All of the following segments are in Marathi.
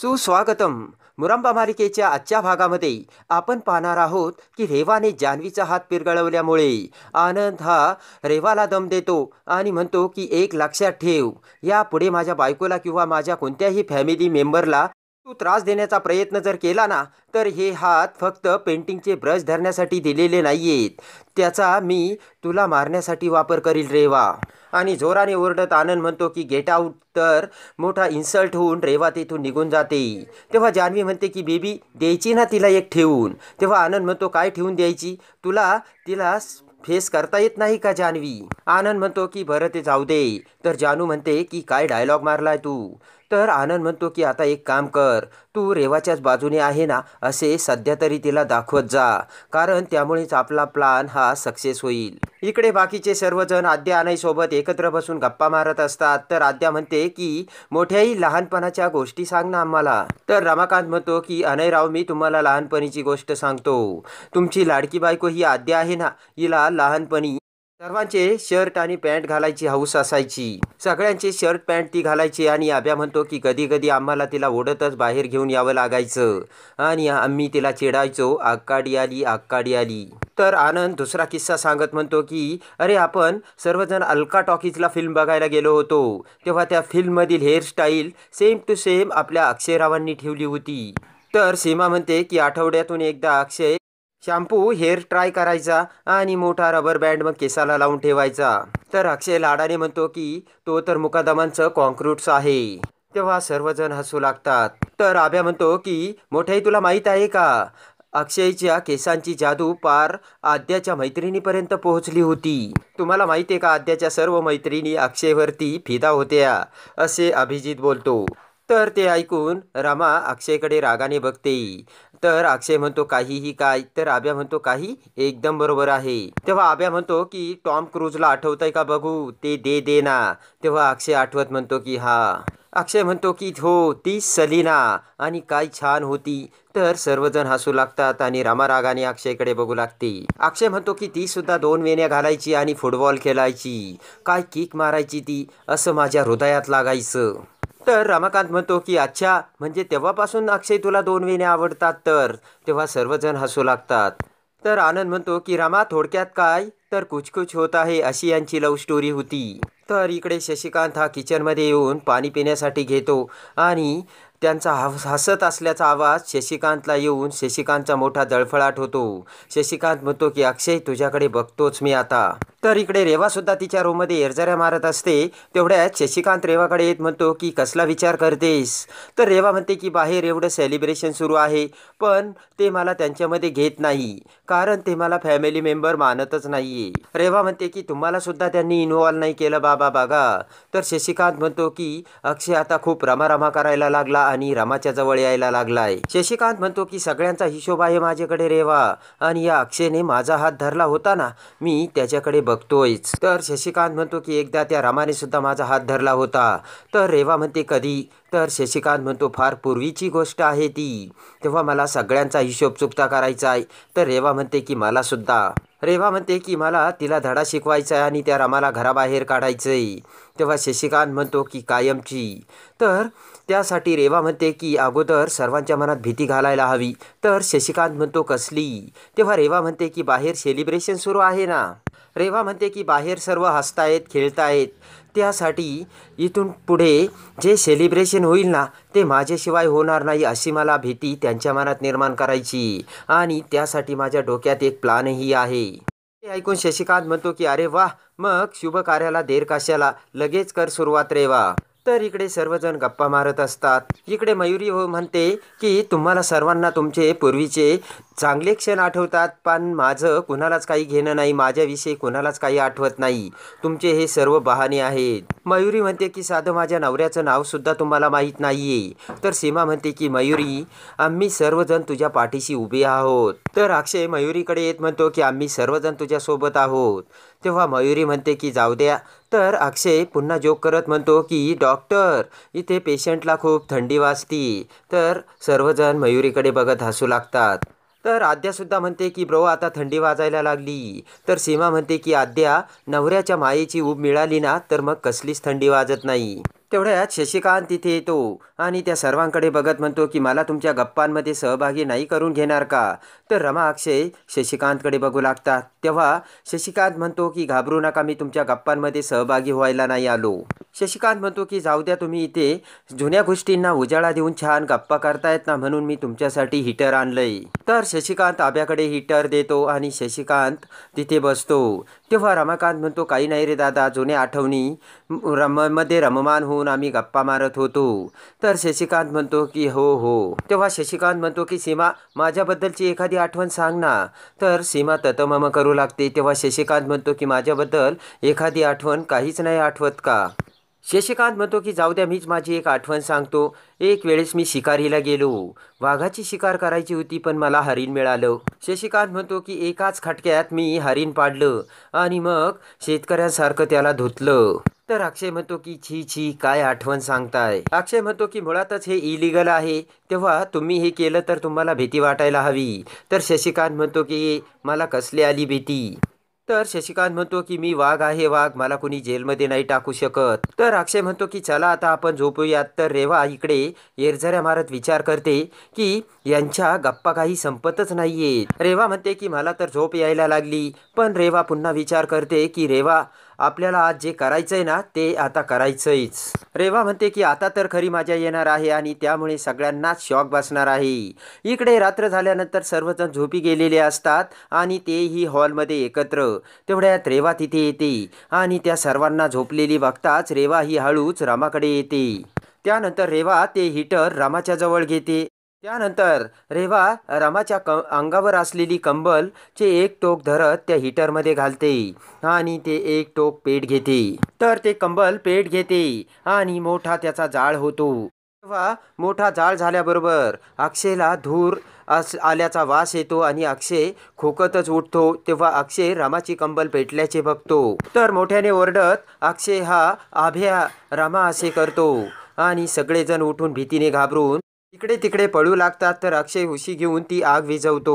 सुस्वागतम मुरंबा मालिकेच्या आजच्या भागामध्ये आपण पाहणार आहोत की रेवाने जान्हवीचा हात पिरगळवल्यामुळे आनंद हा रेवाला दम देतो आणि म्हणतो की एक लक्षात ठेव या यापुढे माझ्या बायकोला किंवा माझ्या कोणत्याही फॅमिली मेंबरला तू त्रास देण्याचा प्रयत्न जर केला ना तर हे हात फक्त पेंटिंगचे ब्रश धरण्यासाठी दिलेले नाही आहेत त्याचा मी तुला मारण्यासाठी वापर करील रेवा आणि जोराने ओरडत आनंद म्हणतो की गेट आउट तर मोठा इन्सल्ट होऊन रेवा तिथून निघून जाते तेव्हा जान्हवी म्हणते की बेबी द्यायची ना तिला एक ठेवून तेव्हा आनंद म्हणतो काय ठेवून द्यायची तुला तिला फेस करता येत नाही का जान्हवी आनंद म्हणतो की बरं ते जाऊ दे तर जानू म्हणते की काय डायलॉग मारलाय तू तर आनंद म्हणतो की आता एक काम कर तू रेवाच्याच बाजूने आहे ना असे सध्या तरी तिला दाखवत जा कारण त्यामुळेच आपला प्लान हा सक्सेस होईल इकडे बाकीचे सर्वजण आद्या सोबत एकत्र बसून गप्पा मारत असतात तर आद्या म्हणते की मोठ्याही लहानपणाच्या गोष्टी सांग ना आम्हाला तर रमाकांत म्हणतो की राव मी तुम्हाला लहानपणीची गोष्ट सांगतो तुमची लाडकी बायको ही आद्या आहे ना हिला लहानपणी सर्वांचे शर्ट आणि पॅन्ट घालायची हौस असायची सगळ्यांचे शर्ट पॅन्ट ती घालायची आणि आब्या म्हणतो की कधी कधी आम्हाला तिला ओढतच बाहेर घेऊन यावं लागायचं आणि आम्ही तिला चिडायचो आकाडी आली आकाडी आली तर आनंद दुसरा किस्सा सांगत म्हणतो की अरे आपण सर्वजण अलका टॉकीजला फिल्म बघायला गेलो होतो तेव्हा त्या फिल्ममधील हेअरस्टाईल सेम टू सेम आपल्या अक्षयरावांनी ठेवली होती तर सीमा म्हणते की आठवड्यातून एकदा अक्षय शॅम्पू हेअर ट्राय करायचा आणि मोठा रबर बँड मग केसाला लावून ठेवायचा तर अक्षय लाडाने म्हणतो की तो तर मुकादमांचं कॉन्क्रीट्स आहे तेव्हा सर्वजण हसू लागतात तर आभ्या म्हणतो की मोठे तुला माहीत आहे का अक्षयच्या केसांची जादू पार आद्याच्या मैत्रिणीपर्यंत पोहोचली होती तुम्हाला माहिती आहे का आद्याच्या सर्व मैत्रिणी अक्षयवरती फिदा होत्या असे अभिजित बोलतो तर ते ऐकून रमा अक्षयकडे रागाने बघते तर अक्षय म्हणतो काहीही काय तर आब्या म्हणतो काही एकदम बरोबर आहे तेव्हा आब्या म्हणतो की टॉम क्रूजला आहे का बघू ते दे दे ना तेव्हा अक्षय आठवत म्हणतो की हा अक्षय म्हणतो की हो ती सलीना आणि काय छान होती तर सर्वजण हसू लागतात आणि रागाने अक्षयकडे बघू लागते अक्षय म्हणतो की ती सुद्धा दोन वेण्या घालायची आणि फुटबॉल खेळायची काय किक मारायची ती असं माझ्या हृदयात लागायचं तर रमाकांत म्हणतो की अच्छा म्हणजे तेव्हापासून अक्षय तुला दोन वेणे आवडतात तर तेव्हा सर्वजण हसू लागतात तर आनंद म्हणतो की रमा थोडक्यात काय तर कुछ होत आहे अशी यांची लव्ह स्टोरी होती तर इकडे शशिकांत हा किचनमध्ये येऊन पाणी पिण्यासाठी घेतो आणि त्यांचा हस हसत असल्याचा आवाज शशिकांतला येऊन शशिकांतचा मोठा दळफळाट होतो शशिकांत म्हणतो की अक्षय तुझ्याकडे बघतोच मी आता तर इकडे रेवा सुद्धा तिच्या रूममध्ये एरजऱ्या मारत असते तेवढ्यात शशिकांत रेवाकडे येत म्हणतो की कसला विचार करतेस तर रेवा म्हणते की बाहेर एवढं सेलिब्रेशन सुरू आहे पण ते मला त्यांच्यामध्ये घेत नाही कारण ते मला फॅमिली मेंबर मानतच नाही रेवा म्हणते की तुम्हाला सुद्धा त्यांनी इन्व्हॉल्व नाही केलं बाबा बागा तर शशिकांत म्हणतो की अक्षय आता खूप रमा रमा करायला लागला आणि रमाच्या जवळ यायला लागलाय शशिकांत म्हणतो की सगळ्यांचा हिशोब आहे माझ्याकडे रेवा आणि या अक्षयने माझा हात धरला होता ना मी त्याच्याकडे बघ बघतोयच तर शशिकांत म्हणतो की एकदा त्या रामाने सुद्धा माझा हात धरला होता तर रेवा म्हणते कधी तर शशिकांत म्हणतो फार पूर्वीची गोष्ट आहे ती तेव्हा मला सगळ्यांचा हिशोब चुकता करायचा आहे तर रेवा म्हणते की मला सुद्धा रेवा म्हणते की मला तिला धडा शिकवायचा आहे आणि त्या रामाला घराबाहेर काढायचं आहे तेव्हा शशिकांत म्हणतो की कायमची तर त्यासाठी रेवा म्हणते की अगोदर सर्वांच्या मनात भीती घालायला हवी तर शशिकांत म्हणतो कसली तेव्हा रेवा म्हणते की बाहेर सेलिब्रेशन सुरू आहे ना रेवा म्हणते की बाहेर सर्व हसतायत खेळतायत त्यासाठी इथून पुढे जे सेलिब्रेशन होईल ना ते माझ्याशिवाय होणार नाही अशी मला भीती त्यांच्या मनात निर्माण करायची आणि त्यासाठी माझ्या डोक्यात एक प्लानही आहे ते ऐकून शशिकांत म्हणतो की अरे वा मग शुभ कार्याला देर काशाला लगेच कर सुरुवात रेवा तर इकडे सर्वजण गप्पा मारत असतात इकडे मयुरी हो म्हणते की तुम्हाला सर्वांना तुमचे पूर्वीचे चांगले क्षण आठवतात पण माझं कुणालाच काही घेणं नाही माझ्याविषयी कुणालाच काही आठवत नाही तुमचे हे सर्व बहाणे आहेत मयुरी म्हणते की साधं माझ्या नवऱ्याचं नावसुद्धा तुम्हाला माहीत नाही आहे तर सीमा म्हणते की मयुरी आम्ही सर्वजण तुझ्या पाठीशी उभे आहोत तर अक्षय मयुरीकडे येत म्हणतो की आम्ही सर्वजण तुझ्यासोबत आहोत तेव्हा मयुरी म्हणते की जाऊ द्या तर अक्षय पुन्हा जोक करत म्हणतो की डॉक्टर इथे पेशंटला खूप थंडी वाजती तर सर्वजण मयुरीकडे बघत हसू लागतात तर आद्यासुद्धा म्हणते की ब्रो आता थंडी वाजायला लागली तर सीमा म्हणते की आद्या नवऱ्याच्या मायेची ऊब मिळाली ना तर मग कसलीच थंडी वाजत नाही तेवढ्यात शशिकांत तिथे येतो आणि त्या सर्वांकडे बघत म्हणतो की मला तुमच्या गप्पांमध्ये सहभागी नाही करून घेणार का तर रमा अक्षय शशिकांतकडे बघू लागतात तेव्हा शशिकांत म्हणतो की घाबरू नका मी तुमच्या गप्पांमध्ये सहभागी व्हायला नाही आलो शशिकांत म्हणतो की जाऊ द्या तुम्ही इथे जुन्या गोष्टींना उजाळा देऊन छान गप्पा करतायत ना म्हणून मी तुमच्यासाठी हिटर आणलंय तर शशिकांत आब्याकडे हिटर देतो आणि शशिकांत तिथे बसतो तेव्हा रमाकांत म्हणतो काही नाही रे दादा जुन्या आठवणी रम मध्ये रममान होऊन घेऊन आम्ही गप्पा मारत होतो तर शशिकांत म्हणतो की हो हो तेव्हा शशिकांत म्हणतो की सीमा माझ्याबद्दलची एखादी आठवण सांग ना तर सीमा ततमम करू लागते तेव्हा शशिकांत म्हणतो की माझ्याबद्दल एखादी आठवण काहीच नाही आठवत का शशिकांत म्हणतो की जाऊ द्या मीच माझी एक आठवण सांगतो एक वेळेस मी शिकारीला गेलो वाघाची शिकार करायची होती पण मला हरिण मिळालं शशिकांत म्हणतो की एकाच खटक्यात मी हरिण पाडलं आणि मग शेतकऱ्यांसारखं त्याला धुतलं तर अक्षय म्हणतो की छी छी काय आठवण सांगताय अक्षय म्हणतो की मुळातच हे इलिगल आहे तेव्हा तुम्ही हे केलं तर तुम्हाला भीती वाटायला हवी तर शशिकांत म्हणतो की मला कसली आली भीती तर शशिकांत म्हणतो की मी वाघ आहे वाघ मला कोणी जेलमध्ये नाही टाकू शकत तर अक्षय म्हणतो की चला आता आपण झोपूयात तर रेवा इकडे येरझऱ्या मारत विचार करते की यांच्या गप्पा काही संपतच नाहीये रेवा म्हणते की मला तर झोप यायला लागली पण रेवा पुन्हा विचार करते की रेवा आपल्याला आज जे करायचं आहे ना ते आता करायचंच रेवा म्हणते की आता तर खरी मजा येणार आहे आणि त्यामुळे सगळ्यांनाच शॉक बसणार आहे इकडे रात्र झाल्यानंतर सर्वजण झोपी गेलेले असतात आणि तेही हॉलमध्ये एकत्र तेवढ्यात रेवा तिथे येते आणि त्या सर्वांना झोपलेली बघताच रेवा ही हळूच रामाकडे येते त्यानंतर रेवा ते हिटर रामाच्या जवळ घेते त्यानंतर रेवा रामाच्या क अंगावर असलेली चे एक टोक धरत त्या हीटरमध्ये घालते आणि ते एक टोक पेट घेते तर ते कंबल पेट घेते आणि मोठा त्याचा जाळ होतो तेव्हा मोठा जाळ झाल्याबरोबर अक्षयला धूर अस आल्याचा वास येतो आणि अक्षय खोकतच उठतो तेव्हा अक्षय रामाची कंबल पेटल्याचे बघतो तर मोठ्याने ओरडत अक्षय हा आभ्या रामा असे करतो आणि सगळेजण उठून भीतीने घाबरून इकडे तिकडे पळू लागतात तर अक्षय हुशी घेऊन ती आग विझवतो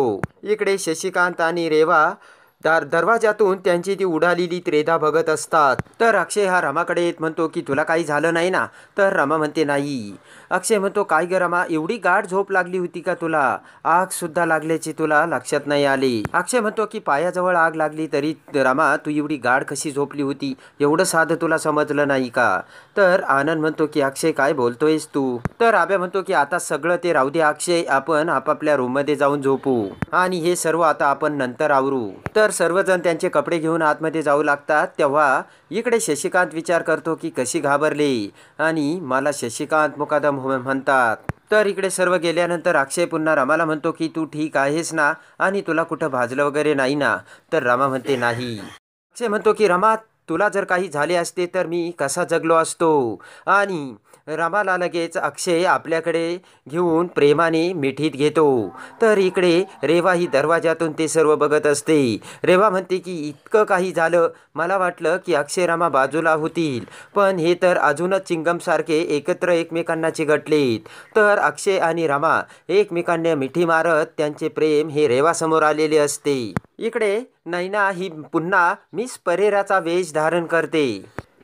इकडे शशिकांत आणि रेवा दार दरवाजातून त्यांची ती उडालेली त्रेधा बघत असतात तर अक्षय हा रमाकडे येत म्हणतो की तुला काही झालं नाही ना तर रमा म्हणते नाही अक्षय म्हणतो काय ग रमा एवढी गाढ झोप लागली होती का तुला आग सुद्धा लागल्याची तुला लक्षात नाही आली अक्षय म्हणतो की पायाजवळ आग लागली तरी रमा तू एवढी गाढ कशी झोपली होती एवढं साधं तुला समजलं नाही का तर आनंद म्हणतो की अक्षय काय बोलतोयस तू तर आब्या म्हणतो की आता सगळं ते राहू दे अक्षय आपण आपापल्या रूममध्ये जाऊन झोपू आणि हे सर्व आता आपण नंतर आवरू तर सर्वजण त्यांचे कपडे घेऊन आतमध्ये जाऊ लागतात तेव्हा इकडे शशिकांत विचार करतो की कशी घाबरली आणि मला शशिकांत मुकादम हो- म्हणतात तर इकडे सर्व गेल्यानंतर अक्षय पुन्हा रामाला म्हणतो की तू ठीक आहेस ना आणि तुला कुठं भाजलं वगैरे नाही ना तर रामा म्हणते नाही अक्षय म्हणतो की रमा तुला जर काही झाले असते तर मी कसा जगलो असतो आणि रामाला लगेच अक्षय आपल्याकडे घेऊन प्रेमाने मिठीत घेतो तर इकडे रेवा ही दरवाजातून ते सर्व बघत असते रेवा म्हणते की इतकं काही झालं मला वाटलं की अक्षय रामा बाजूला होतील पण हे तर अजूनच चिंगमसारखे एकत्र एकमेकांना चिघटलेत तर अक्षय आणि रामा एकमेकांना मिठी मारत त्यांचे प्रेम हे रेवासमोर आलेले असते इकडे नैना ही पुन्हा मिस परेराचा वेष धारण करते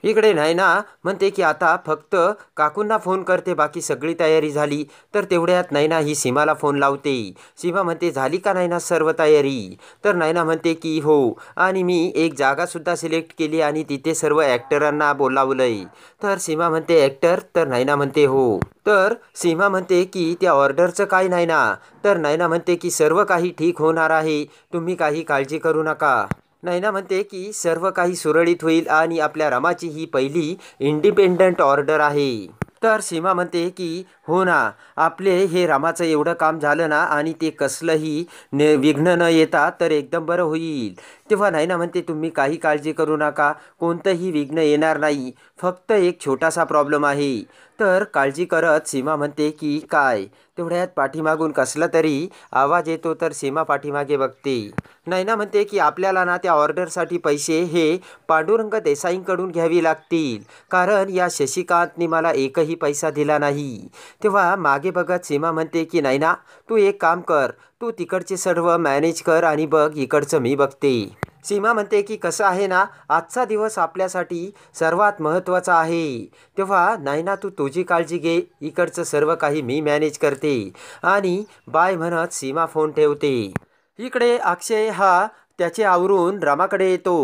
इकडे ना म्हणते की आता फक्त काकूंना फोन करते बाकी सगळी तयारी झाली तर तेवढ्यात नायना ही सीमाला फोन लावते सीमा म्हणते झाली का ना सर्व तयारी तर नायना म्हणते की हो आणि मी एक जागासुद्धा सिलेक्ट केली आणि तिथे सर्व ॲक्टरांना बोलावलंय तर सीमा म्हणते ॲक्टर तर नायना म्हणते हो तर सीमा म्हणते की त्या ऑर्डरचं काय ना तर नायना म्हणते की सर्व काही ठीक होणार आहे तुम्ही काही काळजी करू नका नैना म्हणते की सर्व काही सुरळीत होईल आणि आपल्या रमाची ही पहिली इंडिपेंडंट ऑर्डर आहे तर सीमा म्हणते की हो ना आपले हे रामाचं एवढं काम झालं ना आणि ते कसलंही ने विघ्न न येता तर एकदम बरं होईल तेव्हा ना म्हणते तुम्ही काही काळजी करू नका कोणतंही विघ्न येणार नाही फक्त एक छोटासा प्रॉब्लेम आहे तर काळजी करत सीमा म्हणते की काय तेवढ्यात पाठीमागून कसला तरी आवाज येतो तर सीमा पाठीमागे बघते नैना म्हणते की आपल्याला ना त्या ऑर्डरसाठी पैसे हे पांडुरंग देसाईंकडून घ्यावी लागतील कारण या शशिकांतने मला एकही पैसा दिला नाही तेव्हा मागे बघत सीमा म्हणते की नैना तू एक काम कर तू तिकडचे सर्व मॅनेज कर आणि बघ इकडचं मी बघते सीमा म्हणते की कसं आहे ना आजचा दिवस आपल्यासाठी सर्वात महत्त्वाचा आहे तेव्हा नाही ना तू तुझी काळजी घे इकडचं सर्व काही मी मॅनेज करते आणि बाय म्हणत सीमा फोन ठेवते इकडे अक्षय हा त्याचे आवरून रामाकडे येतो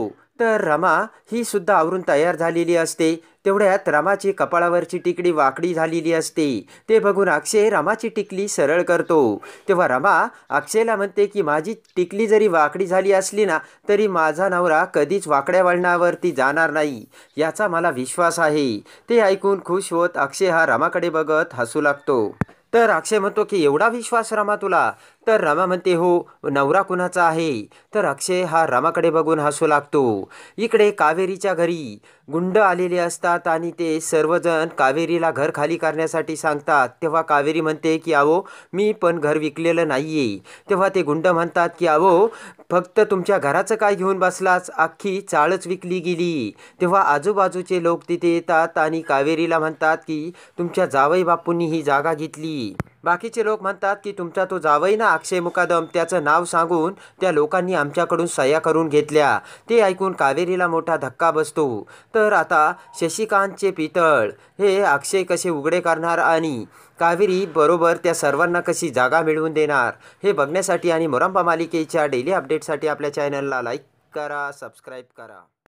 तर रमा ही सुद्धा आवरून तयार झालेली असते तेवढ्यात रमाची कपाळावरची टिकडी वाकडी झालेली असते ते बघून अक्षय रामाची टिकली सरळ करतो तेव्हा रमा अक्षयला म्हणते की माझी टिकली जरी वाकडी झाली असली ना तरी माझा नवरा कधीच वाकड्या वळणावरती जाणार नाही याचा मला विश्वास आहे ते ऐकून खुश होत अक्षय हा रामाकडे बघत हसू लागतो तर अक्षय म्हणतो की एवढा विश्वास रमा तुला तर रामा म्हणते हो नवरा कुणाचा आहे तर अक्षय हा रामाकडे बघून हसू लागतो इकडे कावेरीच्या घरी गुंड आलेले असतात आणि ते सर्वजण कावेरीला घर खाली करण्यासाठी सांगतात तेव्हा कावेरी म्हणते की आवो मी पण घर विकलेलं नाही आहे तेव्हा ते गुंड म्हणतात की आवो फक्त तुमच्या घराचं काय घेऊन बसलाच अख्खी चाळच विकली गेली तेव्हा आजूबाजूचे लोक तिथे येतात आणि कावेरीला म्हणतात की तुमच्या जावई बापूंनी ही जागा घेतली बाकीचे लोक म्हणतात की तुमचा तो जावई ना अक्षय मुकादम त्याचं नाव सांगून त्या लोकांनी आमच्याकडून सह्या करून घेतल्या ते ऐकून कावेरीला मोठा धक्का बसतो तर आता शशिकांतचे पितळ हे अक्षय कसे उघडे करणार आणि कावेरी बरोबर त्या सर्वांना कशी जागा मिळवून देणार हे बघण्यासाठी आणि मोरंबा मालिकेच्या डेली अपडेटसाठी आपल्या चॅनलला लाईक करा सबस्क्राईब करा